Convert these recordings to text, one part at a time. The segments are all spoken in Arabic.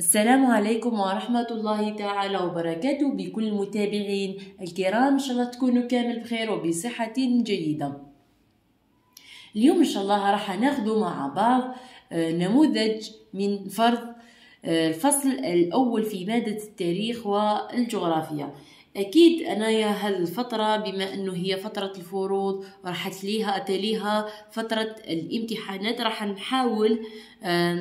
السلام عليكم ورحمة الله تعالى وبركاته بكل المتابعين الكرام إن شاء الله تكونوا كامل بخير وبصحة جيدة اليوم إن شاء الله راح ناخذ مع بعض آه، نموذج من فرض آه، الفصل الأول في مادة التاريخ والجغرافيا اكيد انايا هالفتره بما انه هي فتره الفروض راح تليها تليها فتره الامتحانات راح نحاول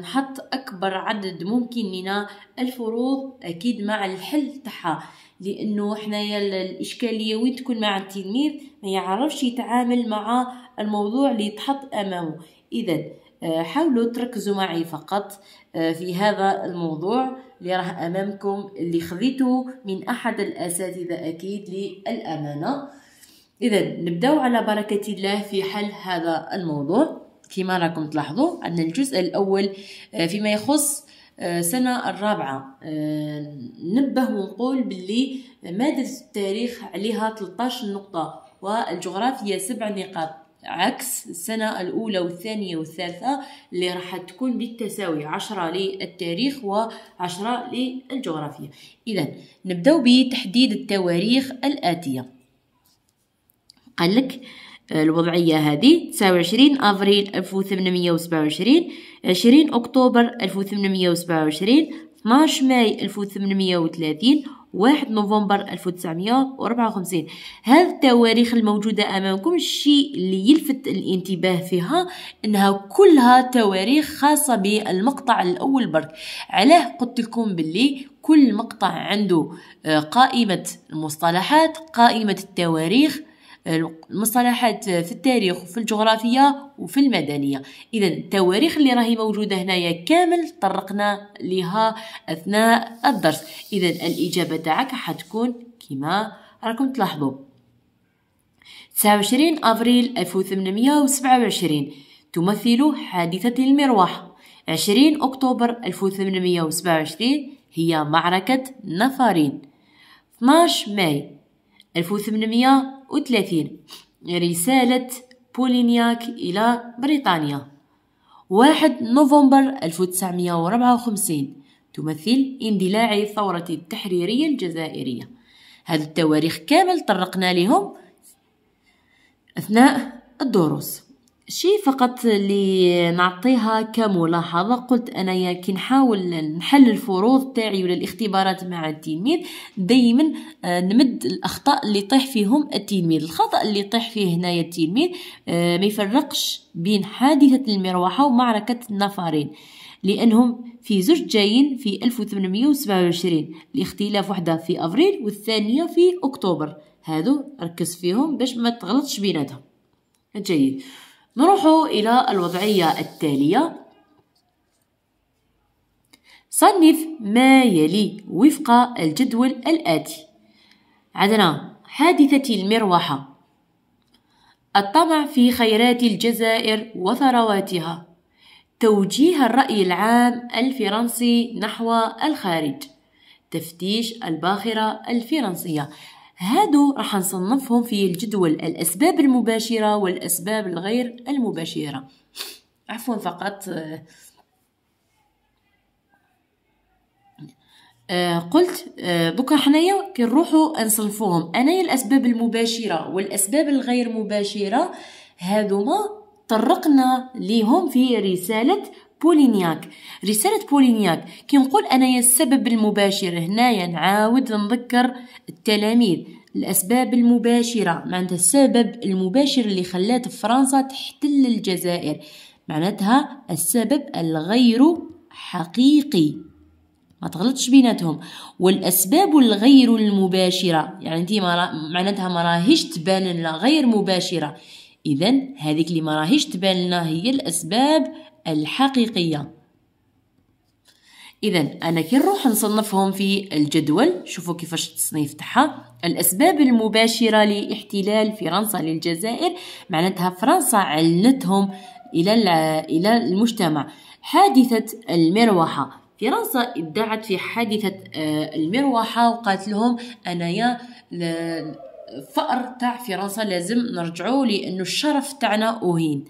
نحط اكبر عدد ممكن من الفروض اكيد مع الحل تاعها لانه حنايا الاشكاليه وين تكون مع التلميذ ما يعرفش يتعامل مع الموضوع اللي يتحط امامه اذا آه، حاولوا تركزوا معي فقط آه، في هذا الموضوع اللي راه امامكم اللي خذيته من احد الاساتذه اكيد للامانه اذا نبداو على بركه الله في حل هذا الموضوع كما راكم تلاحظوا عندنا الجزء الاول آه، فيما يخص آه، سنة الرابعة آه، نبه ونقول باللي مادة التاريخ عليها 13 نقطة والجغرافيا سبع نقاط عكس السنة الأولى والثانية والثالثة اللي راح تكون بالتساوي عشرة للتاريخ وعشرة للجغرافيا إذا نبدأ بتحديد التواريخ الآتية قال لك آه، الوضعية هذه 29 أفريل 1827 20 أكتوبر 1827 12 ماي 1830 1 نوفمبر 1954 هذه التواريخ الموجودة أمامكم الشيء اللي يلفت الانتباه فيها أنها كلها تواريخ خاصة بالمقطع الأول برك علاه قلت لكم باللي كل مقطع عنده آه، قائمة المصطلحات قائمة التواريخ المصطلحات في التاريخ وفي الجغرافية وفي المدنية إذا التواريخ اللي راهي موجودة هنايا كامل طرقنا لها أثناء الدرس إذا الإجابة تاعك حتكون كما راكم تلاحظوا 29 أبريل 1827 تمثل حادثة المروح 20 أكتوبر 1827 هي معركة نفرين 12 ماي 1800 1938 رسالة بولينياك إلى بريطانيا 1 نوفمبر 1954 تمثل اندلاع الثورة التحريرية الجزائرية هذه التواريخ كامل طرقنا لهم أثناء الدروس شي فقط اللي نعطيها كملاحظة قلت أنايا كي نحاول نحل الفروض تاعي ولا الاختبارات مع التلميذ دايما آه، نمد الأخطاء اللي يطيح فيهم التلميذ الخطأ اللي يطيح فيه هنايا التلميذ آه، ما يفرقش بين حادثة المروحة ومعركة النفرين لأنهم في زوج جايين في 1827 الاختلاف وحدة في أفريل والثانية في أكتوبر هادو ركز فيهم باش ما تغلطش بيناتهم جيد نروح إلى الوضعية التالية صنف ما يلي وفق الجدول الآتي عندنا حادثة المروحة الطمع في خيرات الجزائر وثرواتها توجيه الرأي العام الفرنسي نحو الخارج تفتيش الباخرة الفرنسية هادو راح نصنفهم في الجدول الأسباب المباشرة والأسباب الغير المباشرة عفوا فقط آه, آه، قلت آه بكره حنايا كي نروحو نصنفوهم انايا الاسباب المباشره والاسباب الغير مباشره هادوما طرقنا ليهم في رساله بولينياك رسالة بولينياك كي نقول أنايا السبب المباشر هنايا نعاود نذكر التلاميذ الأسباب المباشرة معناتها السبب المباشر اللي خلات فرنسا تحتل الجزائر معناتها السبب الغير حقيقي ما تغلطش بيناتهم والاسباب الغير المباشره يعني انت مرا... معناتها ما راهيش تبان لنا غير مباشره اذا هذيك اللي ما راهيش تبان لنا هي الاسباب الحقيقية إذا أنا كي نروح نصنفهم في الجدول شوفوا كيفاش التصنيف تاعها الأسباب المباشرة لاحتلال فرنسا للجزائر معناتها فرنسا علتهم إلى إلى المجتمع حادثة المروحة فرنسا ادعت في حادثة آه، المروحة وقالت لهم أنايا الفأر تاع فرنسا لازم نرجعو لأنه الشرف تاعنا أهين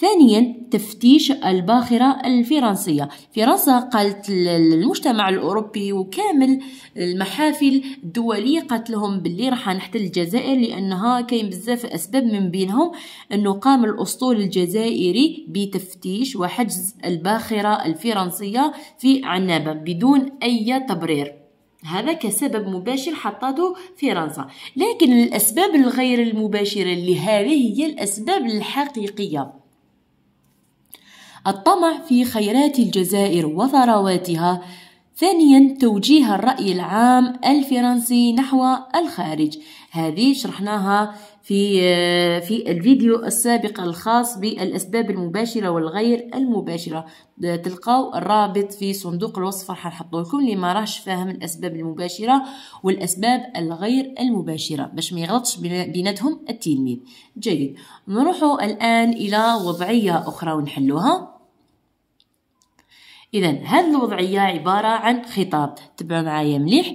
ثانيا تفتيش الباخرة الفرنسية فرنسا قالت للمجتمع الأوروبي وكامل المحافل الدولية قالت لهم باللي راح نحتل الجزائر لأنها كاين بزاف أسباب من بينهم أنه قام الأسطول الجزائري بتفتيش وحجز الباخرة الفرنسية في عنابة بدون أي تبرير هذا كسبب مباشر حطته فرنسا لكن الأسباب الغير المباشرة لهذه هي الأسباب الحقيقية الطمع في خيرات الجزائر وثرواتها ثانيا توجيه الرأي العام الفرنسي نحو الخارج هذه شرحناها في في الفيديو السابق الخاص بالأسباب المباشرة والغير المباشرة تلقاو الرابط في صندوق الوصف راح نحطه لكم لما راهش فاهم الأسباب المباشرة والأسباب الغير المباشرة باش ما يغلطش بيناتهم التلميذ جيد نروح الآن إلى وضعية أخرى ونحلوها اذا هذه الوضعيه عباره عن خطاب تبعوا معايا مليح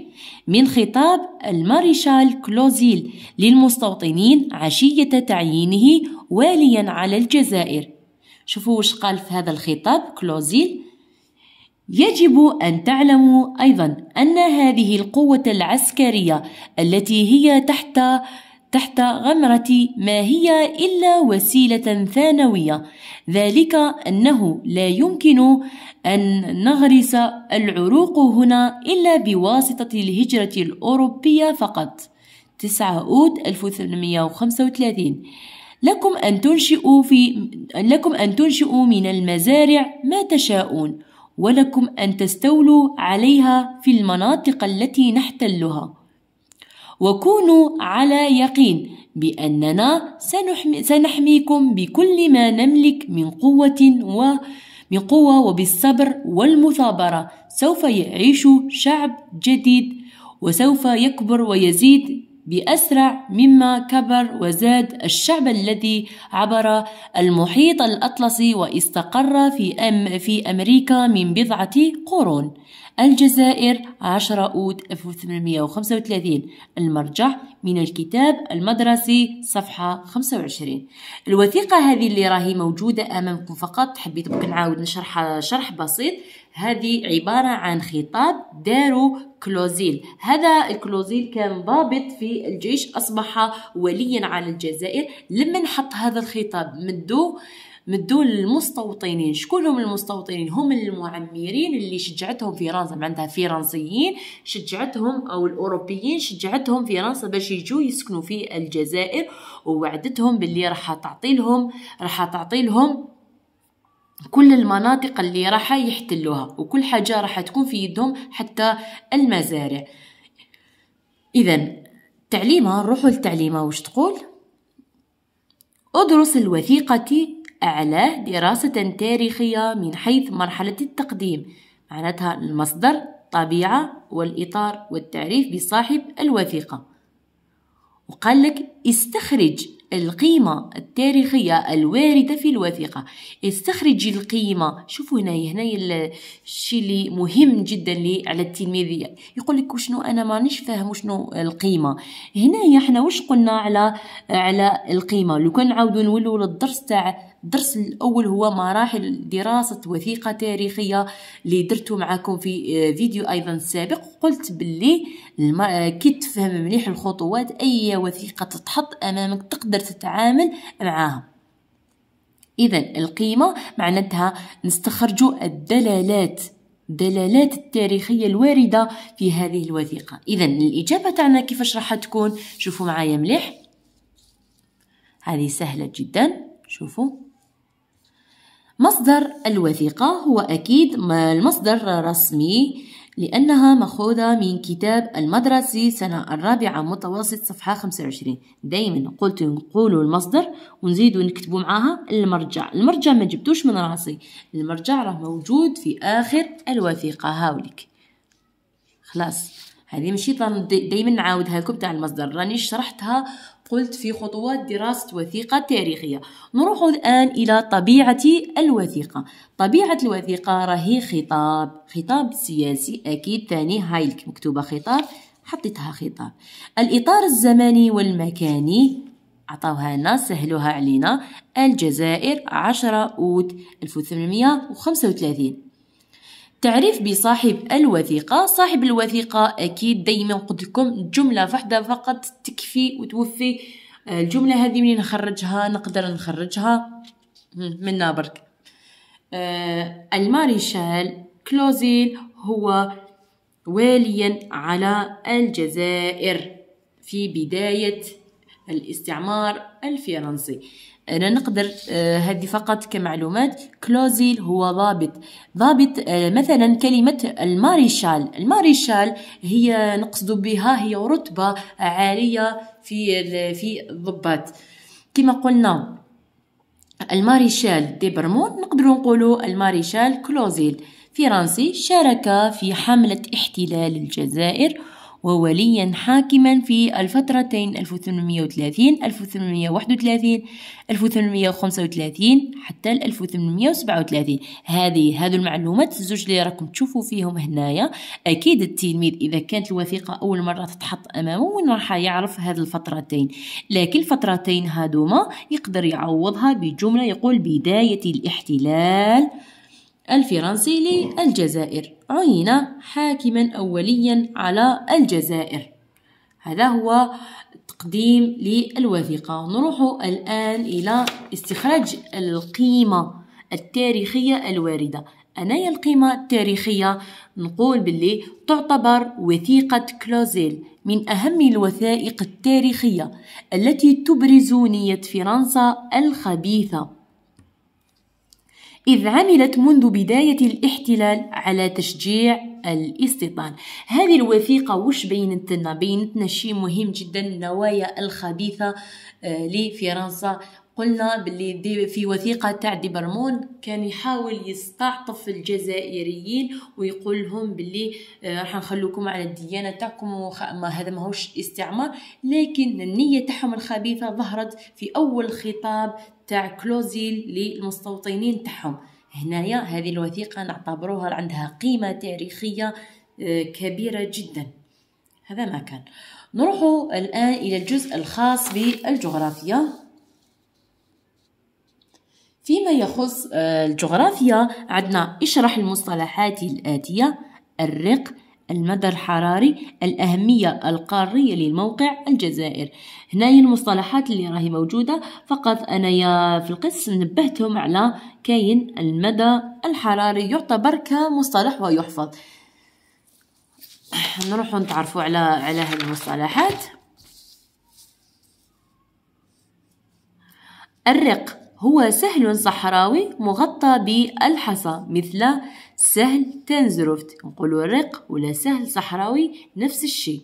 من خطاب الماريشال كلوزيل للمستوطنين عشيه تعيينه واليا على الجزائر شوفوا واش قال في هذا الخطاب كلوزيل يجب ان تعلموا ايضا ان هذه القوه العسكريه التي هي تحت تحت غمرة ما هي إلا وسيلة ثانوية ذلك أنه لا يمكن أن نغرس العروق هنا إلا بواسطة الهجرة الأوروبية فقط 9 أوت 1835 لكم أن تنشئوا في لكم أن تنشئوا من المزارع ما تشاءون ولكم أن تستولوا عليها في المناطق التي نحتلها وكونوا على يقين بأننا سنحميكم بكل ما نملك من قوة و من قوة وبالصبر والمثابرة سوف يعيش شعب جديد وسوف يكبر ويزيد بأسرع مما كبر وزاد الشعب الذي عبر المحيط الأطلسي واستقر في أم في أمريكا من بضعة قرون الجزائر 10 أوت 1835 المرجع من الكتاب المدرسي صفحة 25 الوثيقة هذه اللي راهي موجودة أمامكم فقط حبيت بك نعاود نشرحها شرح بسيط هذه عبارة عن خطاب دارو كلوزيل هذا الكلوزيل كان ضابط في الجيش أصبح وليا على الجزائر لمن حط هذا الخطاب مدو مدول المستوطنين شكون هم المستوطنين هم المعمرين اللي شجعتهم فرنسا معناتها فرنسيين شجعتهم او الاوروبيين شجعتهم فرنسا باش يجوا يسكنوا في الجزائر ووعدتهم باللي راح تعطي لهم راح تعطي لهم كل المناطق اللي راح يحتلوها وكل حاجة راح تكون في يدهم حتى المزارع إذا تعليمها نروحوا للتعليمة واش تقول ادرس الوثيقة أعلاه دراسة تاريخية من حيث مرحلة التقديم معناتها المصدر طبيعة والإطار والتعريف بصاحب الوثيقة وقال لك استخرج القيمة التاريخية الواردة في الوثيقة استخرج القيمة شوفوا هنا هنا الشيء اللي مهم جدا لي على التلميذ يقول لك وشنو أنا مانيش فاهم وشنو القيمة هنا احنا واش قلنا على على القيمة لو كان نعاودو نولوا للدرس تاع الدرس الأول هو مراحل دراسة وثيقة تاريخية اللي درته معكم في آه، فيديو أيضا سابق قلت باللي آه، كي تفهم مليح الخطوات أي وثيقة تتحط أمامك تقدر تتعامل معها إذا القيمة معناتها نستخرج الدلالات الدلالات التاريخية الواردة في هذه الوثيقة إذا الإجابة تاعنا كيفاش راح تكون شوفوا معايا مليح هذه سهلة جدا شوفوا مصدر الوثيقة هو أكيد المصدر الرسمي لأنها مأخوذة من كتاب المدرسي سنة الرابعة متوسط صفحة 25 دايما قلت نقولوا المصدر ونزيدوا نكتبوا معاها المرجع المرجع ما جبتوش من راسي المرجع راه موجود في آخر الوثيقة هاولك خلاص هذه ماشي دايما نعاودها لكم تاع المصدر راني شرحتها قلت في خطوات دراسة وثيقة تاريخية نروح الآن إلى طبيعة الوثيقة طبيعة الوثيقة راهي خطاب خطاب سياسي أكيد ثاني هاي مكتوبة خطاب حطيتها خطاب الإطار الزمني والمكاني عطاوها لنا سهلوها علينا الجزائر 10 أوت 1835 تعريف بصاحب الوثيقة صاحب الوثيقة أكيد دايما قد لكم جملة وحدة فقط تكفي وتوفي آه، الجملة هذه من نخرجها نقدر نخرجها منا برك آه، الماريشال كلوزيل هو واليا على الجزائر في بداية الاستعمار الفرنسي أنا نقدر آه، هذه فقط كمعلومات كلوزيل هو ضابط ضابط آه، مثلا كلمة الماريشال الماريشال هي نقصد بها هي رتبة عالية في في الضباط كما قلنا الماريشال ديبرمون نقدر نقولوا الماريشال كلوزيل فرنسي شارك في حملة احتلال الجزائر ووليا حاكما في الفترتين 1830 1831 1835 حتى 1837 هذه هذه المعلومات الزوج اللي راكم تشوفوا فيهم هنايا اكيد التلميذ اذا كانت الوثيقه اول مره تتحط امامه وين راح يعرف هذه الفترتين لكن الفترتين هذوما يقدر يعوضها بجمله يقول بدايه الاحتلال الفرنسي للجزائر عين حاكما أوليا على الجزائر هذا هو تقديم للوثيقة نروح الآن إلى استخراج القيمة التاريخية الواردة أنايا القيمة التاريخية نقول باللي تعتبر وثيقة كلوزيل من أهم الوثائق التاريخية التي تبرز نية فرنسا الخبيثة إذ عملت منذ بداية الاحتلال على تشجيع الاستيطان هذه الوثيقة وش بينت لنا بينتنا شيء مهم جدا النوايا الخبيثة آه، لفرنسا قلنا باللي دي في وثيقة تاع دي برمون كان يحاول يستعطف الجزائريين ويقول لهم باللي آه، راح نخلوكم على الديانة تاعكم وخ... ما هذا ماهوش استعمار لكن النية تاعهم الخبيثة ظهرت في أول خطاب تاع كلوزيل للمستوطنين تاعهم هنايا هذه الوثيقة نعتبروها عندها قيمة تاريخية آه، كبيرة جدا هذا ما كان نروح الآن إلى الجزء الخاص بالجغرافيا فيما يخص آه، الجغرافيا عندنا اشرح المصطلحات الآتية الرق المدى الحراري الأهمية القارية للموقع الجزائر هنايا المصطلحات اللي راهي موجودة فقط أنايا في القس نبهتهم على كاين المدى الحراري يعتبر كمصطلح ويحفظ نروح نتعرفوا على على هذه المصطلحات الرق هو سهل صحراوي مغطى بالحصى مثل سهل تنزرفت نقولوا رق ولا سهل صحراوي نفس الشيء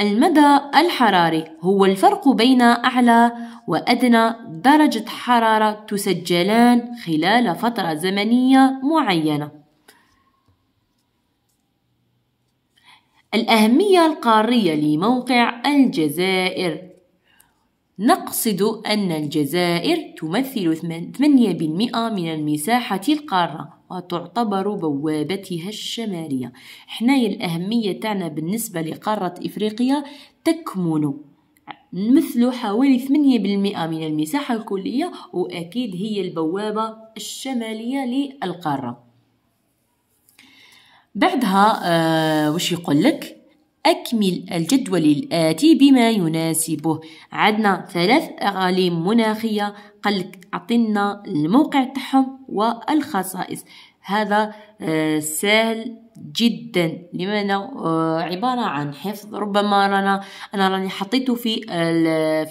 المدى الحراري هو الفرق بين أعلى وأدنى درجة حرارة تسجلان خلال فترة زمنية معينة. الأهمية القارية لموقع الجزائر نقصد أن الجزائر تمثل 8% من المساحة القارة وتعتبر بوابتها الشمالية حنايا الأهمية تاعنا بالنسبة لقارة إفريقيا تكمن مثل حوالي 8% من المساحة الكلية وأكيد هي البوابة الشمالية للقارة بعدها آه وش يقول لك أكمل الجدول الآتي بما يناسبه عندنا ثلاث أغاليم مناخية قالك عطينا الموقع تاعهم والخصائص هذا آه، سهل جدا لماذا آه، عبارة عن حفظ ربما رانا أنا راني حطيته في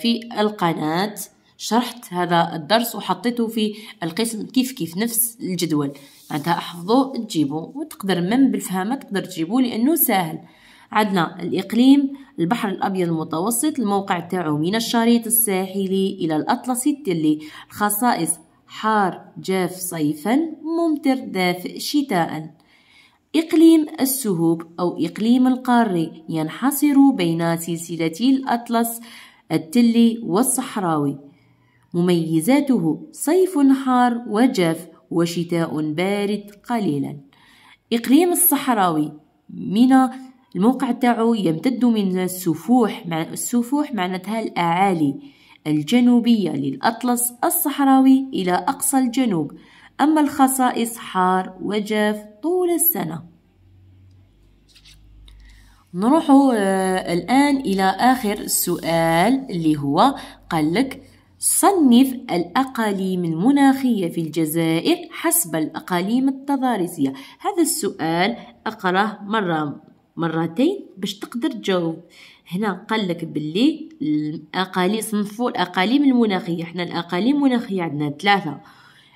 في القناة شرحت هذا الدرس وحطيته في القسم كيف كيف نفس الجدول معناتها احفظوه تجيبوه وتقدر من بالفهامة تقدر تجيبوه لأنه سهل عندنا الإقليم البحر الأبيض المتوسط الموقع تاعو من الشريط الساحلي إلى الأطلسي التلي الخصائص حار جاف صيفا ممطر دافئ شتاءً إقليم السهوب أو إقليم القاري ينحصر بين سلسلة الأطلس التلي والصحراوي مميزاته صيف حار وجاف وشتاء بارد قليلا إقليم الصحراوي من الموقع تاعو يمتد من السفوح مع السفوح معناتها الأعالي الجنوبية للأطلس الصحراوي إلى أقصى الجنوب أما الخصائص حار وجاف طول السنة نروح آه، الآن إلى آخر سؤال اللي هو قال لك صنف الأقاليم المناخية في الجزائر حسب الأقاليم التضاريسية هذا السؤال أقرأه مرة مرتين باش تقدر تجاوب هنا قال لك باللي الاقاليم صنفوا الاقاليم المناخيه حنا الاقاليم المناخيه عندنا ثلاثه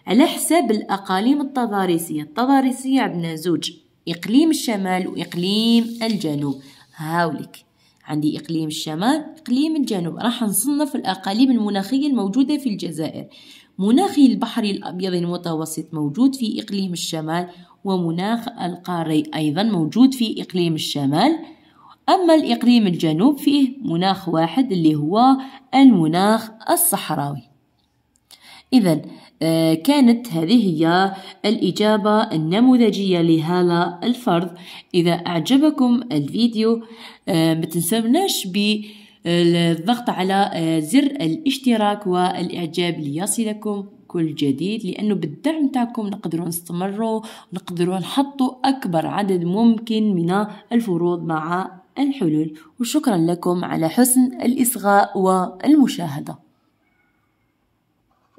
على حساب الاقاليم التضاريسيه التضاريسيه عندنا زوج اقليم الشمال واقليم الجنوب هاولك عندي إقليم الشمال إقليم الجنوب راح نصنف الأقاليم المناخية الموجودة في الجزائر مناخي البحر الأبيض المتوسط موجود في إقليم الشمال ومناخ القاري أيضا موجود في إقليم الشمال أما الإقليم الجنوب فيه مناخ واحد اللي هو المناخ الصحراوي إذا آه، كانت هذه هي الإجابة النموذجية لهذا الفرض إذا أعجبكم الفيديو آه، ما تنسوناش بالضغط آه، على زر الاشتراك والإعجاب ليصلكم كل جديد لانه بالدعم تاعكم نقدروا نستمروا نقدروا نحطوا اكبر عدد ممكن من الفروض مع الحلول وشكرا لكم على حسن الاصغاء والمشاهده